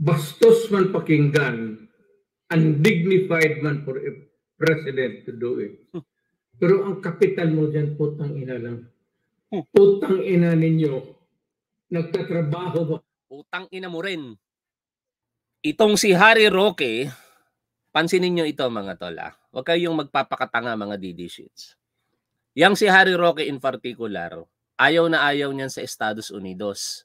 bastos man pakinggan, undignified man for a president to do it. Pero ang kapital mo dyan, putang ina lang. Hmm. Putang ina ninyo, nagtatrabaho ba? Putang ina mo rin. Itong si Harry Roque, pansinin nyo ito mga tola. Ah. Huwag kayong magpapakatanga mga DD sheets. Yang si Harry Roque in particular, ayaw na ayaw niyan sa Estados Unidos,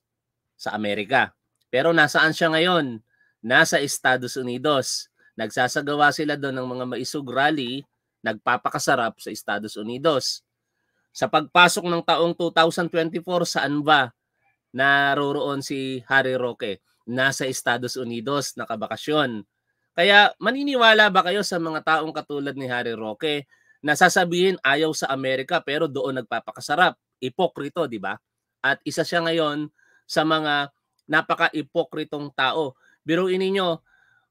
sa Amerika. Pero nasaan siya ngayon? Nasa Estados Unidos. Nagsasagawa sila doon ng mga maisog rally, nagpapakasarap sa Estados Unidos. Sa pagpasok ng taong 2024, saan ba naroroon si Harry Roque? Nasa Estados Unidos, nakabakasyon. Kaya maniniwala ba kayo sa mga taong katulad ni Harry Roque na sasabihin ayaw sa Amerika pero doon nagpapakasarap? Ipokrito, di ba? At isa siya ngayon sa mga napaka-ipokritong tao. Biruin ninyo,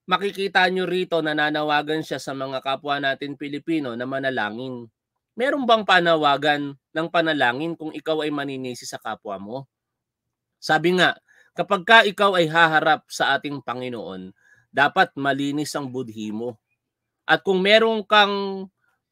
makikita nyo rito na nanawagan siya sa mga kapwa natin Pilipino na manalangin. Meron bang panawagan ng panalangin kung ikaw ay maninisi sa kapwa mo? Sabi nga, kapag ka ikaw ay haharap sa ating Panginoon, dapat malinis ang budhi mo. At kung merong kang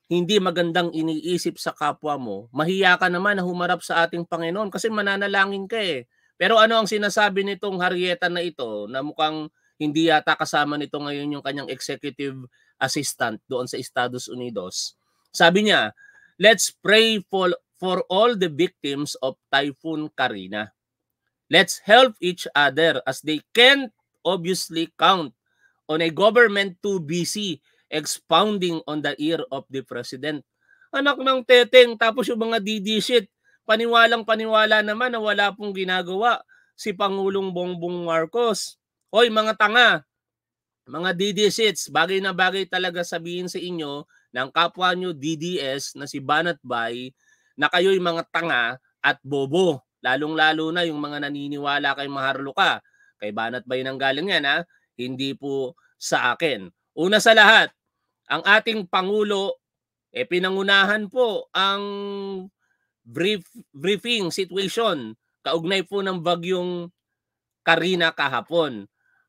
hindi magandang iniisip sa kapwa mo, mahiya ka naman na humarap sa ating Panginoon kasi mananalangin ka eh. Pero ano ang sinasabi nitong Harrieta na ito na mukhang hindi yata kasama nito ngayon yung kanyang executive assistant doon sa Estados Unidos. Sabi niya, let's pray for, for all the victims of Typhoon Karina. Let's help each other as they can't obviously count on a government too busy expounding on the ear of the president. Anak ng teteng, tapos yung mga DD shit, paniwalang paniwala naman na wala pong ginagawa si Pangulong Bongbong Marcos. Hoy mga tanga, mga dd bagay na bagay talaga sabihin sa inyo ng kapwa nyo DDS na si Banat Bay na kayo'y mga tanga at bobo. Lalong-lalo na yung mga naniniwala kay Maharlika. Kay Banat Bay nang galing yan ha, hindi po sa akin. Una sa lahat, ang ating Pangulo, eh pinangunahan po ang brief, briefing situation kaugnay po ng bagyong Karina kahapon.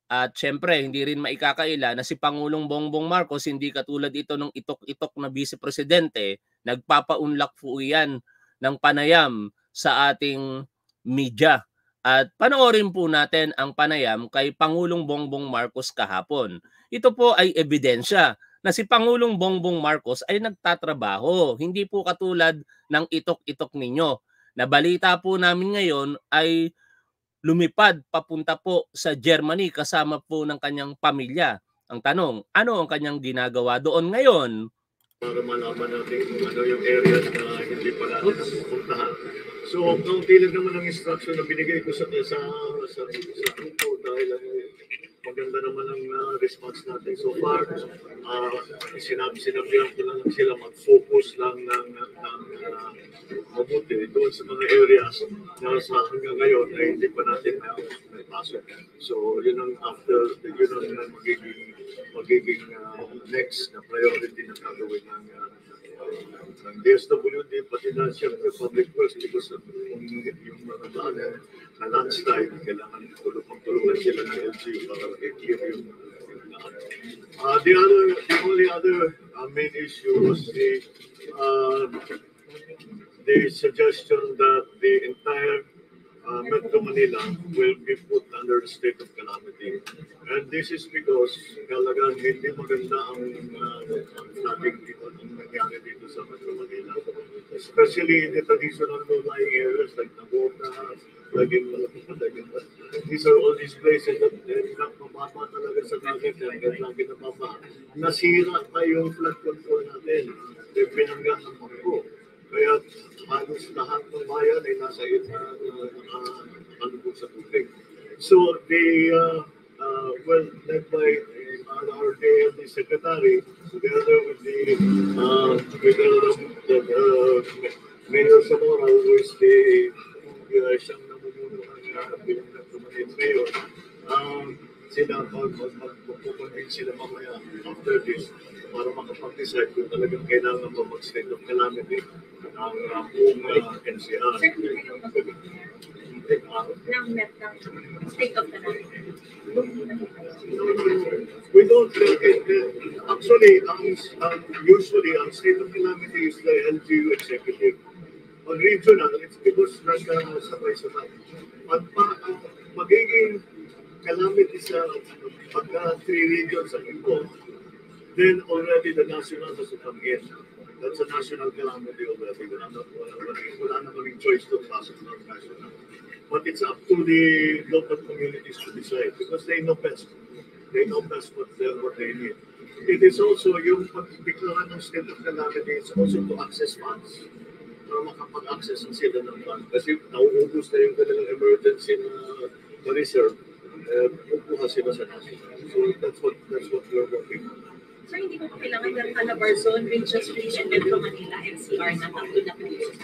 At syempre, hindi rin maikakaila na si Pangulong Bongbong Marcos hindi katulad ito ng itok-itok na vice presidente, nagpapaunlak po iyan ng panayam sa ating media. At panoorin po natin ang panayam kay Pangulong Bongbong Marcos kahapon. Ito po ay ebidensya na si Pangulong Bongbong Marcos ay nagtatrabaho. Hindi po katulad ng itok-itok ninyo. Na balita po namin ngayon ay lumipad papunta po sa Germany kasama po ng kanyang pamilya. Ang tanong, ano ang kanyang ginagawa doon ngayon? Para malaman natin kung ano yung areas na hindi pa natin napupuntahan. So, nung tilid naman ng instruction na binigay ko sa, sa, sa, sa grupo dahil ang maganda naman ang uh, response natin so far. Uh, ah, sinabi, sinabi lang ko lang sila mag-focus lang ng, ng, ng uh, mabuti doon sa mga areas na sa hanggang ngayon ay hindi pa natin na may pasok. So, yun ang after, yun ang magiging, magiging uh, next na priority na gagawin ng uh, ng DSWD, pati na siyempre public works because of yung mga daan na lunchtime, kailangan tulungan-tulungan sila ng LGU para Uh, the other, the only other uh, main issue was the uh, the suggestion that the entire uh, Metro Manila will be put under the state of calamity. And this is because talagang hindi maganda ang uh, traffic dito ang nangyari dito sa Metro Manila. Especially in the traditional low areas like Nagota, like in Malapita, like These are all these places that nakapapapa talaga sa traffic dahil lagi napapa. Nasira pa yung flood control natin. May pinanggang ang mga Kaya halos lahat ng bayan ay nasa ito uh, uh, uh, sa tubig. So, they uh, uh, well led by our uh, and the secretary, together with the uh, the, uh, Mayor Samora, who is the uh, Siyang namununo uh, the mayor. Uh, sila ang magpupunit sila mamaya after this para makapag-decide kung talagang kailangan ba mag-state of calamity ang uh, buong uh, NCR. Sir, kung kayo ng MEP ng state of calamity? We don't think it, uh, actually, ang, um, usually, ang state of calamity is the LGU executive. On regional, it's because nag-sabay-sabay. At pa, uh, magiging calamity sa pagka three regions ang involved, then already the national has to come in. That's a national calamity already. Wala na, wala na kaming choice to pass it on national. But it's up to the local communities to decide because they know best. They know best what they, what they need. It is also yung pagdeklara ng state of calamity, it's also to access funds para makapag-access ang sila ng funds. Kasi nauubos na yung kanilang emergency na reserve pupunta sila sa namin. So that's what, that's what we're working on. hindi ko kailangan ng Calabar Zone, Richards Beach, and Metro Manila, NCR na tatlo na police?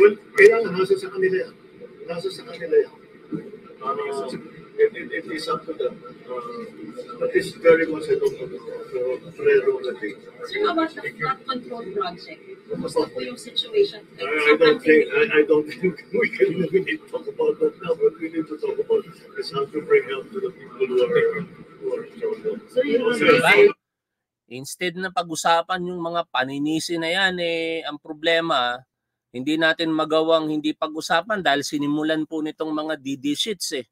Well, kaya nasa sa kanila yan. Nasa sa kanila yan. Um, It, it, it is up to them. Uh, that is very much a prerogative. Sir, how about the flood control project? What's the situation? I, I don't think, I, I don't think we can we need to talk about that now, but we need to talk about is how to bring help to the people who are, So, Instead na pag-usapan yung mga paninisi na yan, eh, ang problema, hindi natin magawang hindi pag-usapan dahil sinimulan po nitong mga DD sheets eh.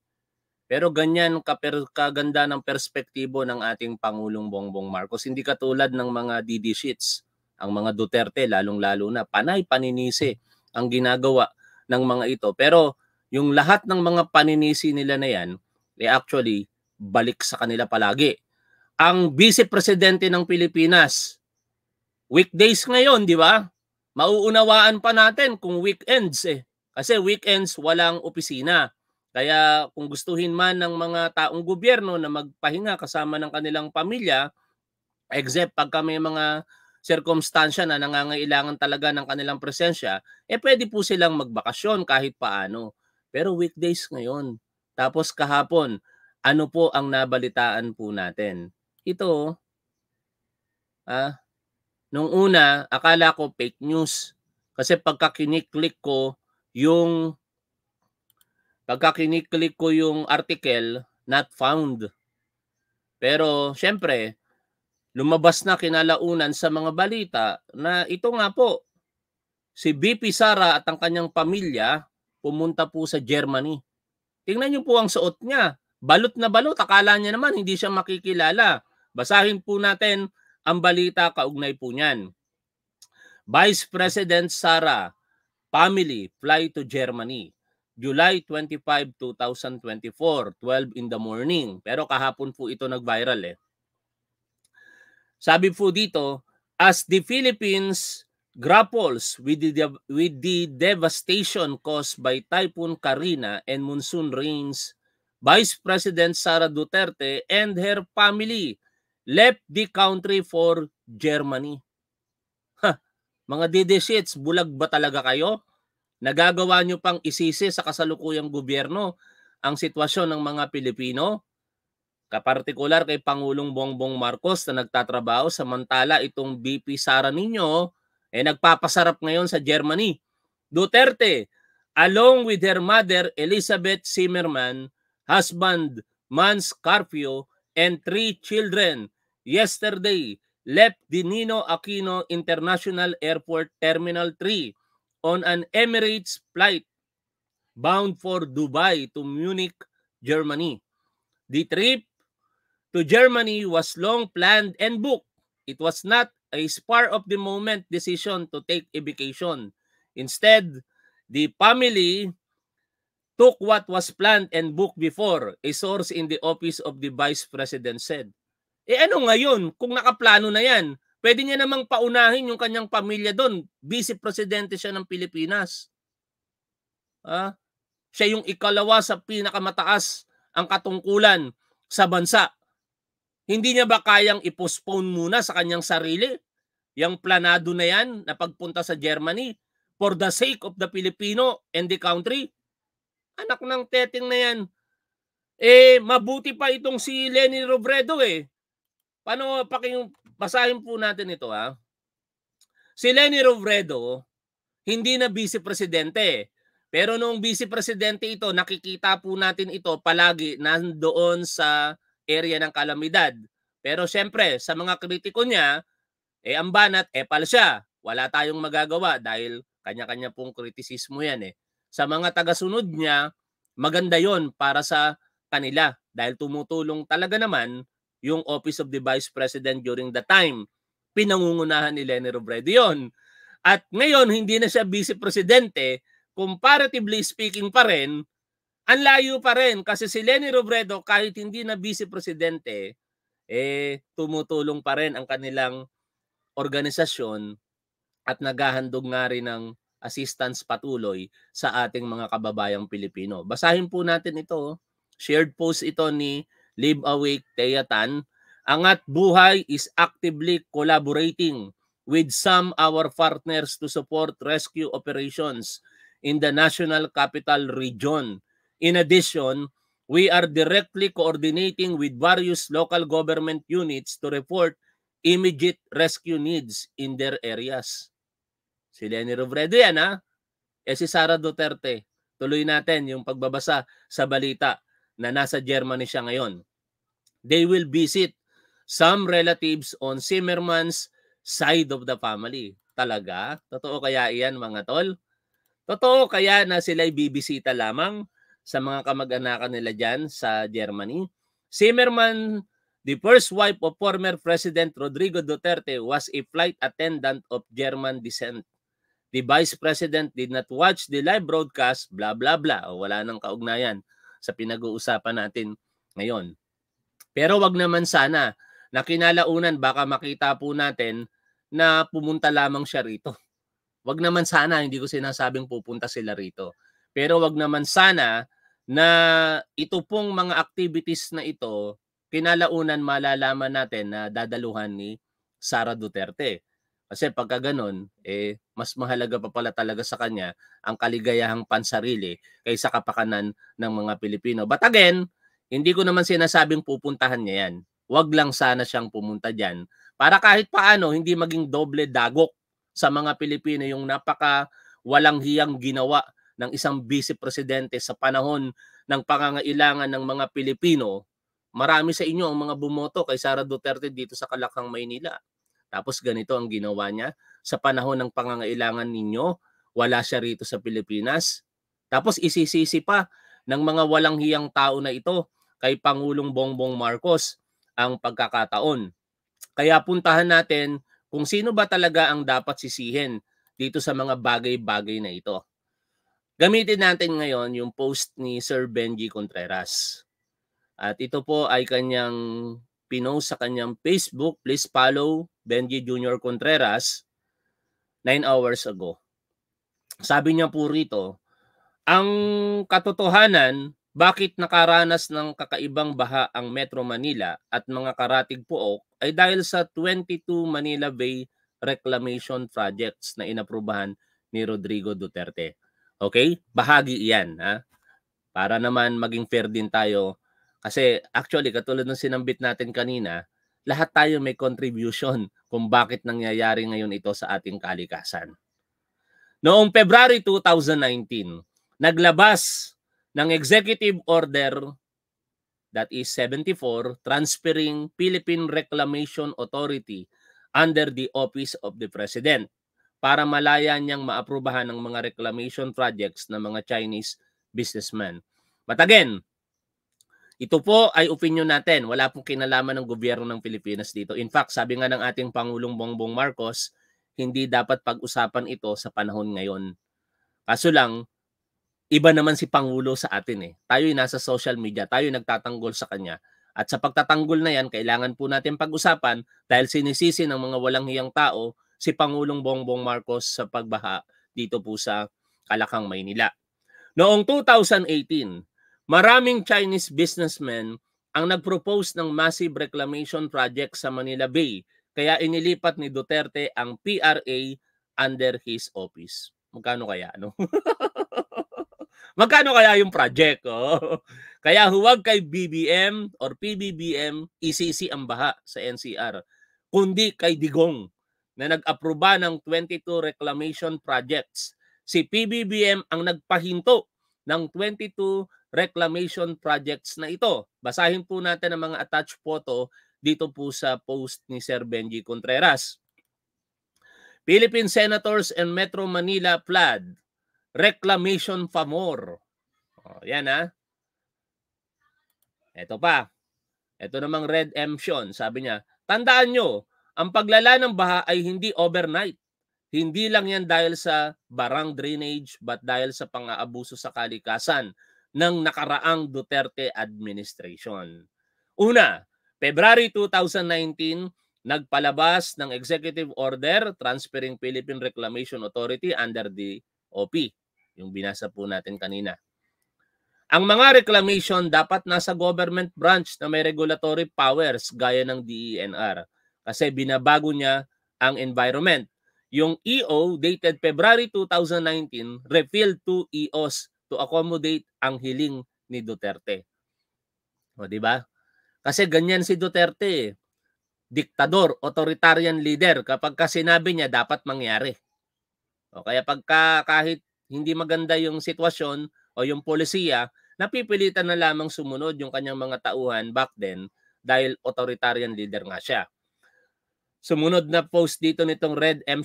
Pero ganyan kaper, kaganda ng perspektibo ng ating Pangulong Bongbong Marcos. Hindi katulad ng mga DD sheets, ang mga Duterte, lalong-lalo na panay paninisi ang ginagawa ng mga ito. Pero yung lahat ng mga paninisi nila na yan, eh actually, balik sa kanila palagi. Ang Vice Presidente ng Pilipinas, weekdays ngayon, di ba? Mauunawaan pa natin kung weekends eh. Kasi weekends walang opisina kaya kung gustuhin man ng mga taong gobyerno na magpahinga kasama ng kanilang pamilya, except pagka may mga sirkumstansya na nangangailangan talaga ng kanilang presensya, eh pwede po silang magbakasyon kahit paano. Pero weekdays ngayon. Tapos kahapon, ano po ang nabalitaan po natin? Ito, ah, nung una, akala ko fake news. Kasi pagka kiniklik ko yung Pagka kiniklik ko yung article, not found. Pero syempre, lumabas na kinalaunan sa mga balita na ito nga po, si BP Sara at ang kanyang pamilya pumunta po sa Germany. Tingnan niyo po ang suot niya. Balot na balot. Akala niya naman hindi siya makikilala. Basahin po natin ang balita kaugnay po niyan. Vice President Sara, family, fly to Germany. July 25, 2024, 12 in the morning. Pero kahapon po ito nag-viral eh. Sabi po dito, as the Philippines grapples with the, with the devastation caused by Typhoon Karina and monsoon rains, Vice President Sara Duterte and her family left the country for Germany. Ha, mga DD sheets, bulag ba talaga kayo? Nagagawa nyo pang isisi sa kasalukuyang gobyerno ang sitwasyon ng mga Pilipino, kapartikular kay Pangulong Bongbong Marcos na nagtatrabaho samantala itong BP Sara ninyo ay eh, nagpapasarap ngayon sa Germany. Duterte, along with her mother Elizabeth Zimmerman, husband Mans Carpio, and three children, yesterday left the Nino Aquino International Airport Terminal 3 on an Emirates flight bound for Dubai to Munich, Germany. The trip to Germany was long planned and booked. It was not a spur of the moment decision to take a vacation. Instead, the family took what was planned and booked before, a source in the office of the vice president said. Eh ano ngayon kung nakaplano na yan? Pwede niya namang paunahin yung kanyang pamilya doon. Vice-presidente siya ng Pilipinas. Ha? siya yung ikalawa sa pinakamataas ang katungkulan sa bansa. Hindi niya ba kayang i muna sa kanyang sarili? Yung planado na yan na pagpunta sa Germany for the sake of the Filipino and the country? Anak ng teteng na yan. Eh, mabuti pa itong si Lenny Robredo eh. Paano, paking, Basahin po natin ito ha. Ah. Si Lenny Robredo, hindi na vice presidente. Eh. Pero noong vice presidente ito, nakikita po natin ito palagi nandoon sa area ng kalamidad. Pero siyempre, sa mga kritiko niya, eh ang banat, eh pal siya. Wala tayong magagawa dahil kanya-kanya pong kritisismo yan eh. Sa mga tagasunod niya, maganda yon para sa kanila dahil tumutulong talaga naman yung Office of the Vice President during the time. Pinangungunahan ni Leni Robredo yon. At ngayon, hindi na siya Vice Presidente. Comparatively speaking pa rin, ang layo pa rin kasi si Leni Robredo kahit hindi na Vice Presidente, eh tumutulong pa rin ang kanilang organisasyon at naghahandog nga rin ng assistance patuloy sa ating mga kababayang Pilipino. Basahin po natin ito. Oh. Shared post ito ni Live Awake Teyatan, Angat Buhay is actively collaborating with some our partners to support rescue operations in the National Capital Region. In addition, we are directly coordinating with various local government units to report immediate rescue needs in their areas. Si Lenny Robredo yan ha. Eh si Sara Duterte. Tuloy natin yung pagbabasa sa balita na nasa Germany siya ngayon. They will visit some relatives on Zimmerman's side of the family. Talaga? Totoo kaya iyan mga tol? Totoo kaya na sila'y bibisita lamang sa mga kamag-anakan nila dyan sa Germany? Zimmerman, the first wife of former President Rodrigo Duterte, was a flight attendant of German descent the vice president did not watch the live broadcast, blah, blah, blah. wala nang kaugnayan sa pinag-uusapan natin ngayon. Pero wag naman sana na kinalaunan baka makita po natin na pumunta lamang siya rito. Wag naman sana, hindi ko sinasabing pupunta sila rito. Pero wag naman sana na ito pong mga activities na ito, kinalaunan malalaman natin na dadaluhan ni Sara Duterte. Kasi pagka ganun, eh, mas mahalaga pa pala talaga sa kanya ang kaligayahang pansarili kaysa kapakanan ng mga Pilipino. But again, hindi ko naman sinasabing pupuntahan niya yan. Huwag lang sana siyang pumunta dyan para kahit paano hindi maging doble dagok sa mga Pilipino yung napaka walang hiyang ginawa ng isang vice presidente sa panahon ng pangangailangan ng mga Pilipino. Marami sa inyo ang mga bumoto kay Sara Duterte dito sa Kalakang, Maynila. Tapos ganito ang ginawa niya. Sa panahon ng pangangailangan ninyo, wala siya rito sa Pilipinas. Tapos isisisi pa ng mga walang hiyang tao na ito kay Pangulong Bongbong Marcos ang pagkakataon. Kaya puntahan natin kung sino ba talaga ang dapat sisihin dito sa mga bagay-bagay na ito. Gamitin natin ngayon yung post ni Sir Benji Contreras. At ito po ay kanyang pinost sa kanyang Facebook, please follow Benji Jr. Contreras 9 hours ago. Sabi niya po rito, ang katotohanan bakit nakaranas ng kakaibang baha ang Metro Manila at mga karatig pook ay dahil sa 22 Manila Bay Reclamation Projects na inaprubahan ni Rodrigo Duterte. Okay? Bahagi iyan. Ha? Para naman maging fair din tayo kasi actually, katulad ng sinambit natin kanina, lahat tayo may contribution kung bakit nangyayari ngayon ito sa ating kalikasan. Noong February 2019, naglabas ng Executive Order that is 74 transferring Philippine Reclamation Authority under the Office of the President para malaya niyang maaprubahan ng mga reclamation projects ng mga Chinese businessmen. But again, ito po ay opinion natin. Wala pong kinalaman ng gobyerno ng Pilipinas dito. In fact, sabi nga ng ating Pangulong Bongbong Marcos, hindi dapat pag-usapan ito sa panahon ngayon. Kaso lang, iba naman si Pangulo sa atin eh. Tayo'y nasa social media, tayo nagtatanggol sa kanya. At sa pagtatanggol na yan, kailangan po natin pag-usapan dahil sinisisi ng mga walang hiyang tao si Pangulong Bongbong Marcos sa pagbaha dito po sa Kalakang, Maynila. Noong 2018, Maraming Chinese businessmen ang nagpropose ng massive reclamation project sa Manila Bay kaya inilipat ni Duterte ang PRA under his office. Magkano kaya no? Magkano kaya yung project? Oh? Kaya huwag kay BBM or PBBM isisi ang baha sa NCR kundi kay Digong na nag-aproba ng 22 reclamation projects. Si PBBM ang nagpahinto ng 22 reclamation projects na ito. Basahin po natin ang mga attached photo dito po sa post ni Sir Benji Contreras. Philippine Senators and Metro Manila flood. Reclamation Famor. Oh, yan ha. Ah. Ito pa. Ito namang Red Emption. Sabi niya, tandaan nyo, ang paglala ng baha ay hindi overnight. Hindi lang yan dahil sa barang drainage but dahil sa pang-aabuso sa kalikasan ng nakaraang Duterte administration. Una, February 2019, nagpalabas ng executive order transferring Philippine Reclamation Authority under the OP, yung binasa po natin kanina. Ang mga reclamation dapat nasa government branch na may regulatory powers gaya ng DENR kasi binabago niya ang environment. Yung EO dated February 2019 repealed two EOS to accommodate ang hiling ni Duterte. O, di ba? Kasi ganyan si Duterte, eh. diktador, authoritarian leader. Kapag sinabi niya, dapat mangyari. O kaya pagka kahit hindi maganda yung sitwasyon o yung polisiya, napipilitan na lamang sumunod yung kanyang mga tauhan back then dahil authoritarian leader nga siya. Sumunod na post dito nitong Red M.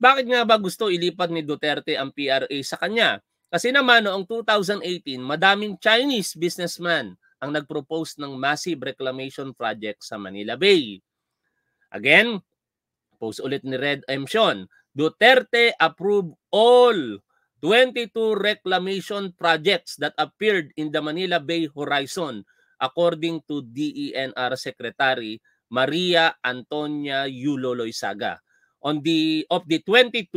Bakit nga ba gusto ilipat ni Duterte ang PRA sa kanya? Kasi naman noong 2018, madaming Chinese businessman ang nagpropose ng massive reclamation project sa Manila Bay. Again, post ulit ni Red M. Sean, Duterte approved all 22 reclamation projects that appeared in the Manila Bay horizon according to DENR Secretary Maria Antonia Yuloloy Saga. On the of the 22,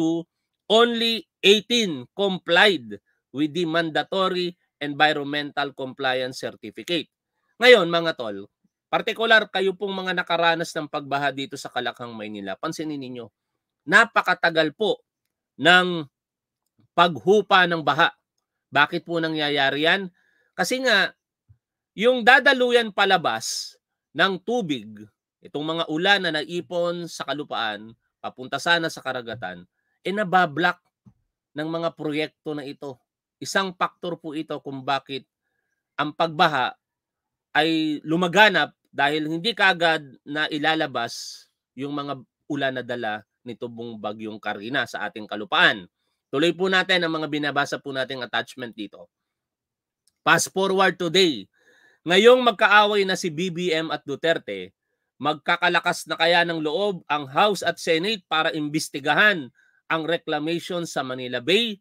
only 18 complied with the mandatory environmental compliance certificate. Ngayon mga tol, partikular kayo pong mga nakaranas ng pagbaha dito sa Kalakhang, Maynila, pansinin ninyo, napakatagal po ng paghupa ng baha. Bakit po nangyayari yan? Kasi nga, yung dadaluyan palabas ng tubig, itong mga ulan na naipon sa kalupaan, papunta sana sa karagatan, e ng mga proyekto na ito. Isang faktor po ito kung bakit ang pagbaha ay lumaganap dahil hindi kaagad na ilalabas yung mga ulan na dala nito bong bagyong Karina sa ating kalupaan. Tuloy po natin ang mga binabasa po nating attachment dito. Fast forward today. Ngayong magkaaway na si BBM at Duterte, magkakalakas na kaya ng loob ang House at Senate para imbestigahan ang reclamation sa Manila Bay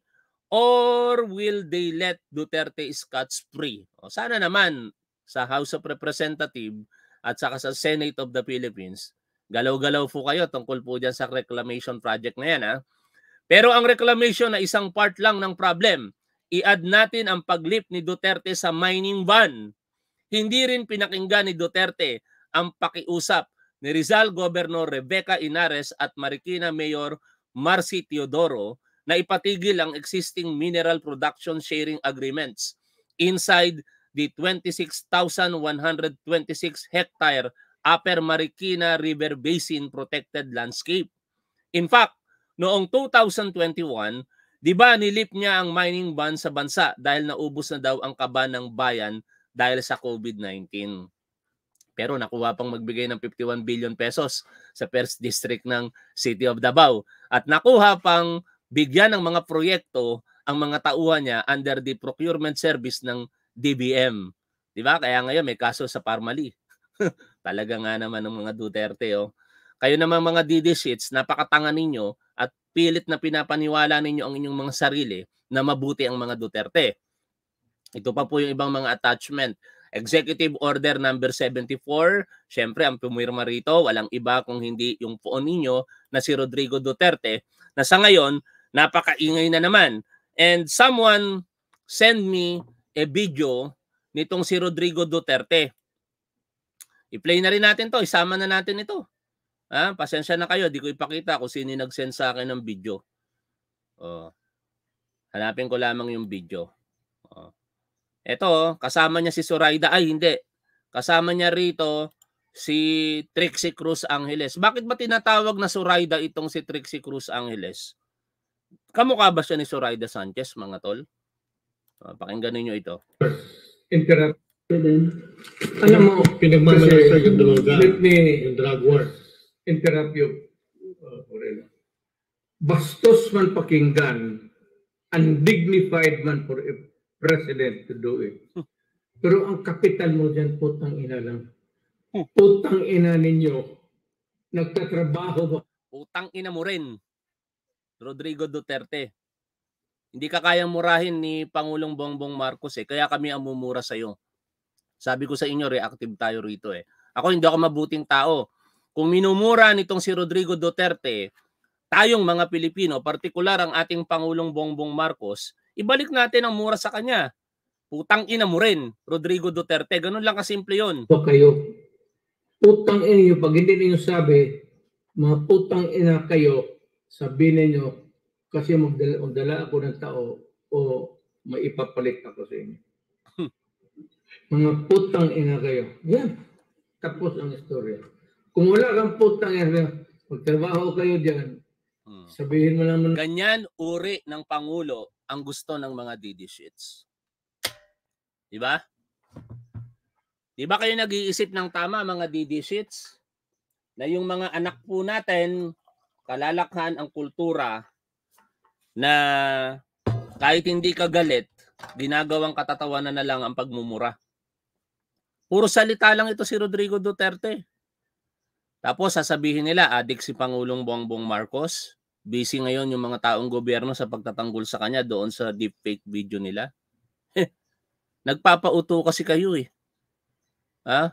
or will they let Duterte Scots free? O, sana naman sa House of Representative at saka sa Senate of the Philippines, galaw-galaw po kayo tungkol po dyan sa reclamation project na yan. Ha? Pero ang reclamation na isang part lang ng problem. I-add natin ang paglip ni Duterte sa mining ban. Hindi rin pinakinggan ni Duterte ang pakiusap ni Rizal Governor Rebecca Inares at Marikina Mayor Marcy Teodoro na ipatigil ang existing mineral production sharing agreements inside the 26,126 hectare Upper Marikina River Basin protected landscape. In fact, noong 2021, di ba nilip niya ang mining ban sa bansa dahil naubos na daw ang kaba ng bayan dahil sa COVID-19 pero nakuha pang magbigay ng 51 billion pesos sa first district ng City of Davao at nakuha pang bigyan ng mga proyekto ang mga tauhan niya under the procurement service ng DBM. 'Di ba? Kaya ngayon may kaso sa Parmali. Talaga nga naman ng mga Duterte oh. Kayo naman mga DD sheets, napakatanga ninyo at pilit na pinapaniwala ninyo ang inyong mga sarili na mabuti ang mga Duterte. Ito pa po yung ibang mga attachment Executive Order number 74, syempre ang pumirma rito, walang iba kung hindi yung po ninyo na si Rodrigo Duterte na sa ngayon napakaingay na naman. And someone send me a video nitong si Rodrigo Duterte. I-play na rin natin to. Isama na natin ito. Ha? Pasensya na kayo. Di ko ipakita kung sino nag-send sa akin ng video. Oh. Hanapin ko lamang yung video. Ito, kasama niya si Soraida. Ay, hindi. Kasama niya rito si Trixie Cruz Angeles. Bakit ba tinatawag na Soraida itong si Trixie Cruz Angeles? Kamukha ba siya ni Soraida Sanchez, mga tol? Ah, pakinggan niyo ito. Interrupt. Alam mo, pinagmamalasar yung droga, let me, yung drug war. Interrupt you, uh, Orelo. Bastos man pakinggan, undignified man for president to do it. Hmm. Pero ang kapital mo dyan, putang ina lang. Hmm. Putang ina ninyo. Nagtatrabaho ba? Putang ina mo rin. Rodrigo Duterte. Hindi ka kayang murahin ni Pangulong Bongbong Marcos eh. Kaya kami ang mumura iyo. Sabi ko sa inyo, reactive tayo rito eh. Ako hindi ako mabuting tao. Kung minumura nitong si Rodrigo Duterte, tayong mga Pilipino, partikular ang ating Pangulong Bongbong Marcos, ibalik natin ang mura sa kanya. Putang ina mo rin, Rodrigo Duterte. Ganun lang kasimple yun. Huwag kayo. Putang ina nyo, pag hindi niyo sabi, mga putang ina kayo, sabihin niyo kasi magdala, magdala ako ng tao o maipapalit ako sa inyo. mga putang ina kayo. Yan. Tapos ang istorya. Kung wala kang putang ina, magtrabaho kayo dyan. Hmm. Sabihin mo naman. Ganyan uri ng Pangulo ang gusto ng mga DD sheets. Di ba? Di ba kayo nag-iisip ng tama mga DD sheets? Na yung mga anak po natin, kalalakhan ang kultura na kahit hindi ka galit, ginagawang katatawanan na lang ang pagmumura. Puro salita lang ito si Rodrigo Duterte. Tapos sasabihin nila, adik si Pangulong Bongbong Marcos, busy ngayon yung mga taong gobyerno sa pagtatanggol sa kanya doon sa deepfake video nila. Nagpapauto kasi kayo eh. Ha?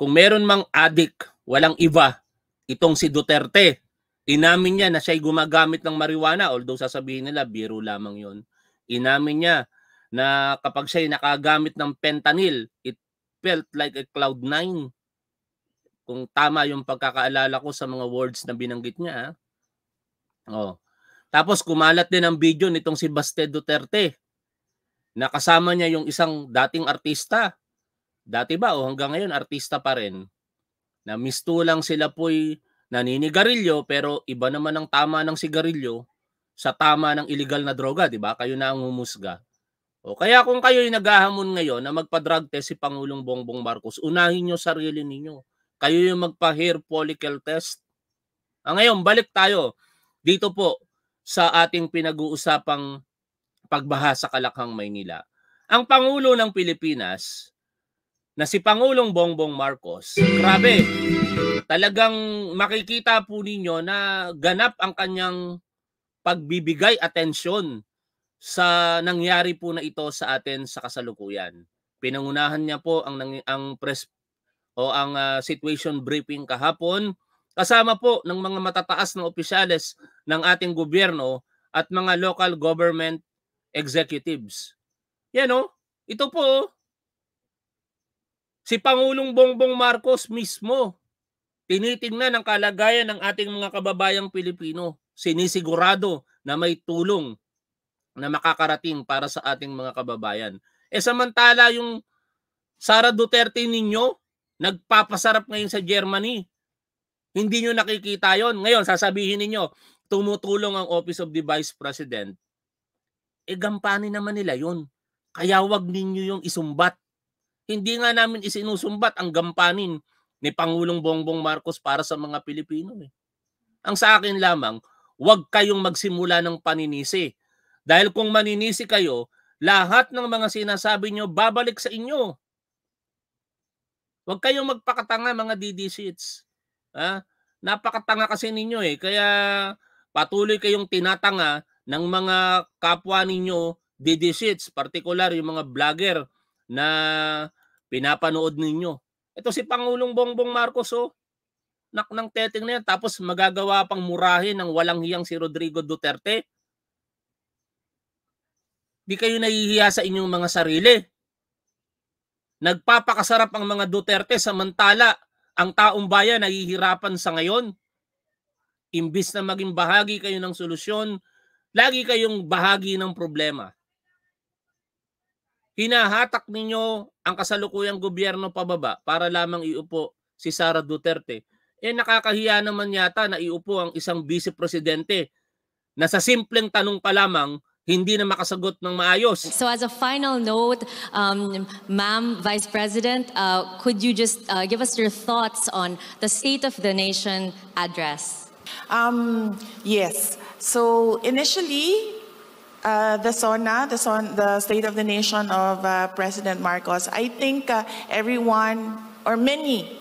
Kung meron mang adik, walang iba, itong si Duterte, inamin niya na siya'y gumagamit ng marijuana, although sasabihin nila, biro lamang yon. Inamin niya na kapag siya'y nakagamit ng fentanyl, it felt like a cloud nine. Kung tama yung pagkakaalala ko sa mga words na binanggit niya, ha? Oh. Tapos kumalat din ang video nitong si Baste Duterte. Nakasama niya yung isang dating artista. Dati ba o hanggang ngayon artista pa rin. Na misto lang sila po'y naninigarilyo pero iba naman ang tama ng sigarilyo sa tama ng illegal na droga, di ba? Kayo na ang humusga. O kaya kung kayo ay naghahamon ngayon na magpa-drug test si Pangulong Bongbong Marcos, unahin niyo sarili ninyo. Kayo yung magpa-hair follicle test. Ah, ngayon, balik tayo dito po sa ating pinag-uusapang pagbaha sa Kalakhang, Maynila, ang Pangulo ng Pilipinas na si Pangulong Bongbong Marcos, grabe, talagang makikita po ninyo na ganap ang kanyang pagbibigay atensyon sa nangyari po na ito sa atin sa kasalukuyan. Pinangunahan niya po ang ang press o ang uh, situation briefing kahapon Kasama po ng mga matataas na opisyales ng ating gobyerno at mga local government executives. Yan o. Oh. Ito po oh. Si Pangulong Bongbong Marcos mismo tinitingnan ang kalagayan ng ating mga kababayang Pilipino. Sinisigurado na may tulong na makakarating para sa ating mga kababayan. E samantala yung Sara Duterte ninyo, nagpapasarap ngayon sa Germany hindi nyo nakikita yon. Ngayon, sasabihin niyo tumutulong ang Office of the Vice President. E eh, gampanin naman nila yon. Kaya wag ninyo yung isumbat. Hindi nga namin isinusumbat ang gampanin ni Pangulong Bongbong Marcos para sa mga Pilipino. Eh. Ang sa akin lamang, wag kayong magsimula ng paninisi. Dahil kung maninisi kayo, lahat ng mga sinasabi nyo babalik sa inyo. Huwag kayong magpakatanga mga DD sheets. Ha? Ah, napakatanga kasi ninyo eh. Kaya patuloy kayong tinatanga ng mga kapwa ninyo didisits, particular yung mga vlogger na pinapanood ninyo. Ito si Pangulong Bongbong Marcos oh, nak ng teteng na yan. Tapos magagawa pang murahin ng walang hiyang si Rodrigo Duterte. Di kayo nahihiya sa inyong mga sarili. Nagpapakasarap ang mga Duterte samantala ang taong bayan nahihirapan sa ngayon. Imbis na maging bahagi kayo ng solusyon, lagi kayong bahagi ng problema. Hinahatak ninyo ang kasalukuyang gobyerno pababa para lamang iupo si Sara Duterte. Eh nakakahiya naman yata na iupo ang isang vice presidente na sa simpleng tanong pa lamang hindi na makasagot ng maayos. So as a final note, um, Ma'am Vice President, uh, could you just uh, give us your thoughts on the State of the Nation address? Um, yes. So initially, uh, the SONA, the, SON, the State of the Nation of uh, President Marcos, I think uh, everyone or many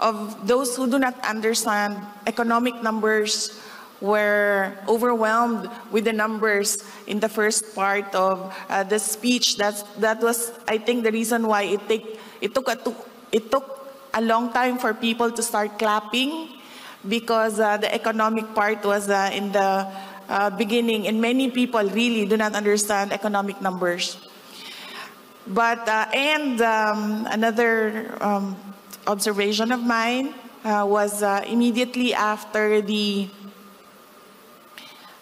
of those who do not understand economic numbers, were overwhelmed with the numbers in the first part of uh, the speech. That's, that was, I think, the reason why it, take, it, took a, it took a long time for people to start clapping because uh, the economic part was uh, in the uh, beginning, and many people really do not understand economic numbers. But, uh, and um, another um, observation of mine uh, was immediately after the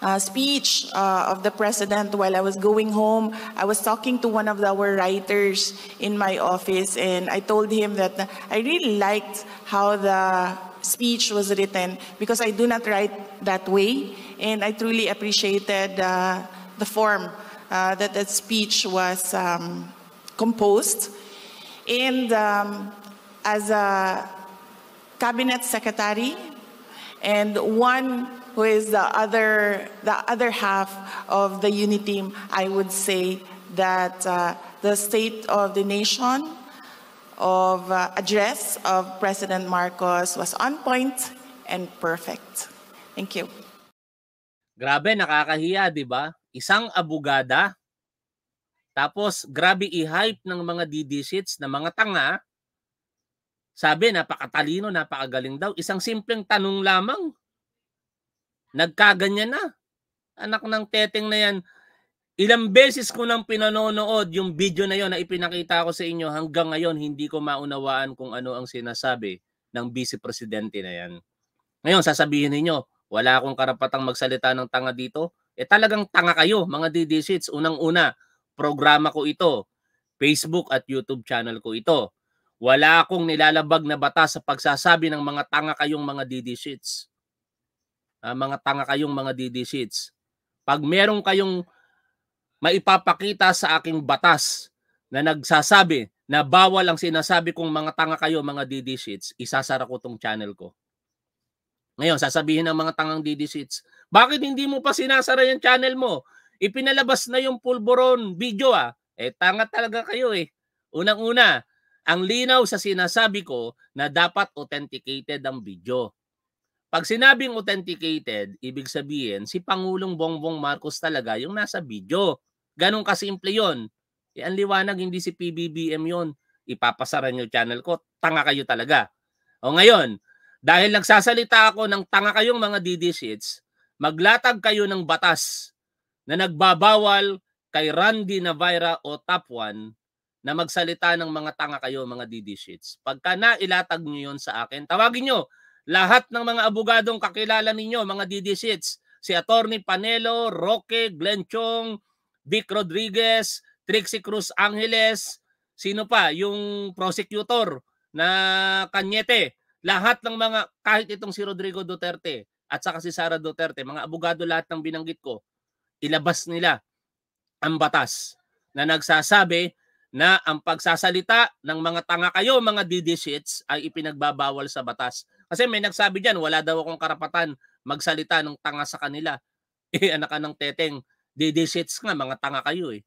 uh, speech uh, of the president while I was going home, I was talking to one of our writers in my office, and I told him that I really liked how the speech was written because I do not write that way, and I truly appreciated uh, the form uh, that that speech was um, composed. And um, as a cabinet secretary and one who is the other, the other half of the UNI team, I would say that uh, the state of the nation of uh, address of President Marcos was on point and perfect. Thank you. Grabe, nakakahiya, di ba? Isang abugada. Tapos, grabe i-hype ng mga DD sheets na mga tanga. Sabi, napakatalino, napakagaling daw. Isang simpleng tanong lamang. Nagkaganyan na. Anak ng teteng na yan. Ilang beses ko nang pinanonood yung video na yon na ipinakita ko sa inyo hanggang ngayon hindi ko maunawaan kung ano ang sinasabi ng vice presidente na yan. Ngayon sasabihin niyo, wala akong karapatang magsalita ng tanga dito. Eh talagang tanga kayo mga DD sheets. Unang-una, programa ko ito. Facebook at YouTube channel ko ito. Wala akong nilalabag na bata sa pagsasabi ng mga tanga kayong mga DD sheets uh, mga tanga kayong mga DD sheets. Pag meron kayong maipapakita sa aking batas na nagsasabi na bawal ang sinasabi kong mga tanga kayo mga DD sheets, isasara ko tong channel ko. Ngayon, sasabihin ng mga tangang DD sheets, bakit hindi mo pa sinasara yung channel mo? Ipinalabas na yung pulboron video ah. Eh, tanga talaga kayo eh. Unang-una, ang linaw sa sinasabi ko na dapat authenticated ang video. Pag sinabing authenticated, ibig sabihin si Pangulong Bongbong Marcos talaga yung nasa video. Ganon kasimple yon. E, eh, ang liwanag, hindi si PBBM yon. Ipapasaran nyo channel ko, tanga kayo talaga. O ngayon, dahil nagsasalita ako ng tanga kayong mga DD sheets, maglatag kayo ng batas na nagbabawal kay Randy Navaira o Top 1 na magsalita ng mga tanga kayo, mga DD sheets. Pagka nailatag nyo yon sa akin, tawagin nyo, lahat ng mga abogadong kakilala ninyo, mga DD-SITs, si Attorney Panelo, Roque, Glenn Chong, Vic Rodriguez, Trixie Cruz Angeles, sino pa, yung prosecutor na Kanyete, lahat ng mga, kahit itong si Rodrigo Duterte at saka si Sara Duterte, mga abogado lahat ng binanggit ko, ilabas nila ang batas na nagsasabi na ang pagsasalita ng mga tanga kayo, mga DD-SITs, ay ipinagbabawal sa batas kasi may nagsabi diyan, wala daw akong karapatan magsalita ng tanga sa kanila. Eh, anak ng teteng, DD shits nga, mga tanga kayo eh.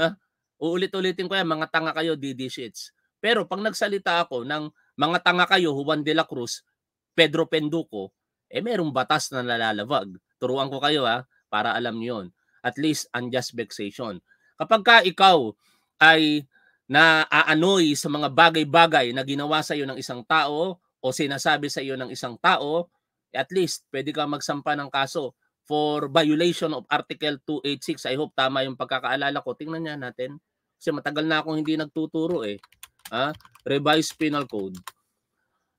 Ha? Uulit-ulitin ko yan, mga tanga kayo, DD shits. Pero pag nagsalita ako ng mga tanga kayo, Juan de la Cruz, Pedro Penduko, eh merong batas na nalalabag. Turuan ko kayo ha, para alam niyo yun. At least unjust vexation. Kapag ka ikaw ay na aanoy sa mga bagay-bagay na ginawa sa iyo ng isang tao o sinasabi sa iyo ng isang tao, at least pwede ka magsampa ng kaso for violation of Article 286. I hope tama yung pagkakaalala ko. Tingnan niya natin. Kasi matagal na akong hindi nagtuturo eh. Ha? Revised Penal Code.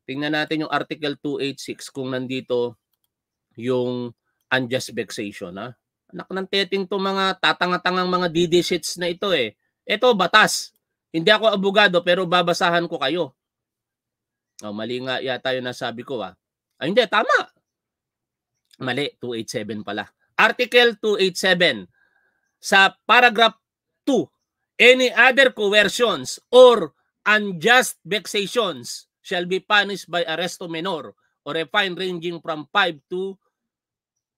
Tingnan natin yung Article 286 kung nandito yung unjust vexation. Ha? Anak ng teting to mga tatangatangang mga DD sheets na ito eh. Ito batas. Hindi ako abogado pero babasahan ko kayo. Oh, mali nga yata yung nasabi ko ah. Ay ah, hindi, tama. Mali, 287 pala. Article 287 sa paragraph 2, any other coercions or unjust vexations shall be punished by arresto menor or a fine ranging from 5 to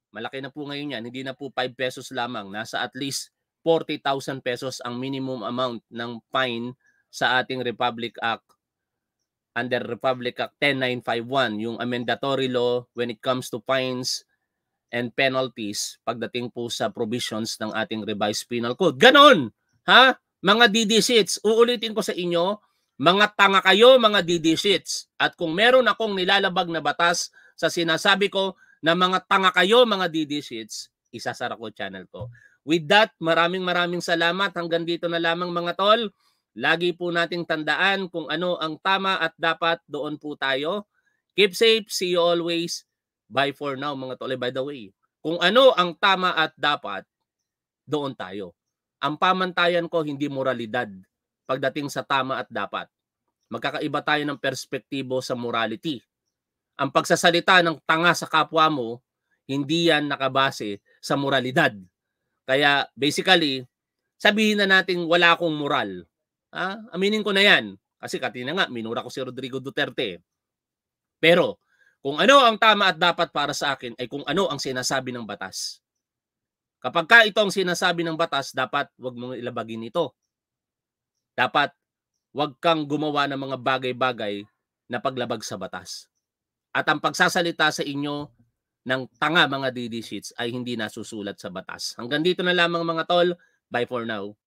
malaki na po ngayon yan, hindi na po 5 pesos lamang, nasa at least 40,000 pesos ang minimum amount ng fine sa ating Republic Act under Republic Act 10951, yung amendatory law when it comes to fines and penalties pagdating po sa provisions ng ating revised penal code. Ganon! Ha? Mga dd uulitin ko sa inyo, mga tanga kayo mga dd At kung meron akong nilalabag na batas sa sinasabi ko na mga tanga kayo mga DD-SITs, isasara ko channel ko. With that, maraming maraming salamat. Hanggang dito na lamang mga tol. Lagi po nating tandaan kung ano ang tama at dapat doon po tayo. Keep safe, see you always. Bye for now mga tole. By the way, kung ano ang tama at dapat, doon tayo. Ang pamantayan ko hindi moralidad pagdating sa tama at dapat. Magkakaiba tayo ng perspektibo sa morality. Ang pagsasalita ng tanga sa kapwa mo, hindi yan nakabase sa moralidad. Kaya basically, sabihin na natin wala akong moral Ah, aminin ko na yan. Kasi katina nga, minura ko si Rodrigo Duterte. Eh. Pero, kung ano ang tama at dapat para sa akin ay kung ano ang sinasabi ng batas. Kapag ka ito ang sinasabi ng batas, dapat wag mong ilabagin ito. Dapat wag kang gumawa ng mga bagay-bagay na paglabag sa batas. At ang pagsasalita sa inyo ng tanga mga DD sheets ay hindi nasusulat sa batas. Hanggang dito na lamang mga tol. Bye for now.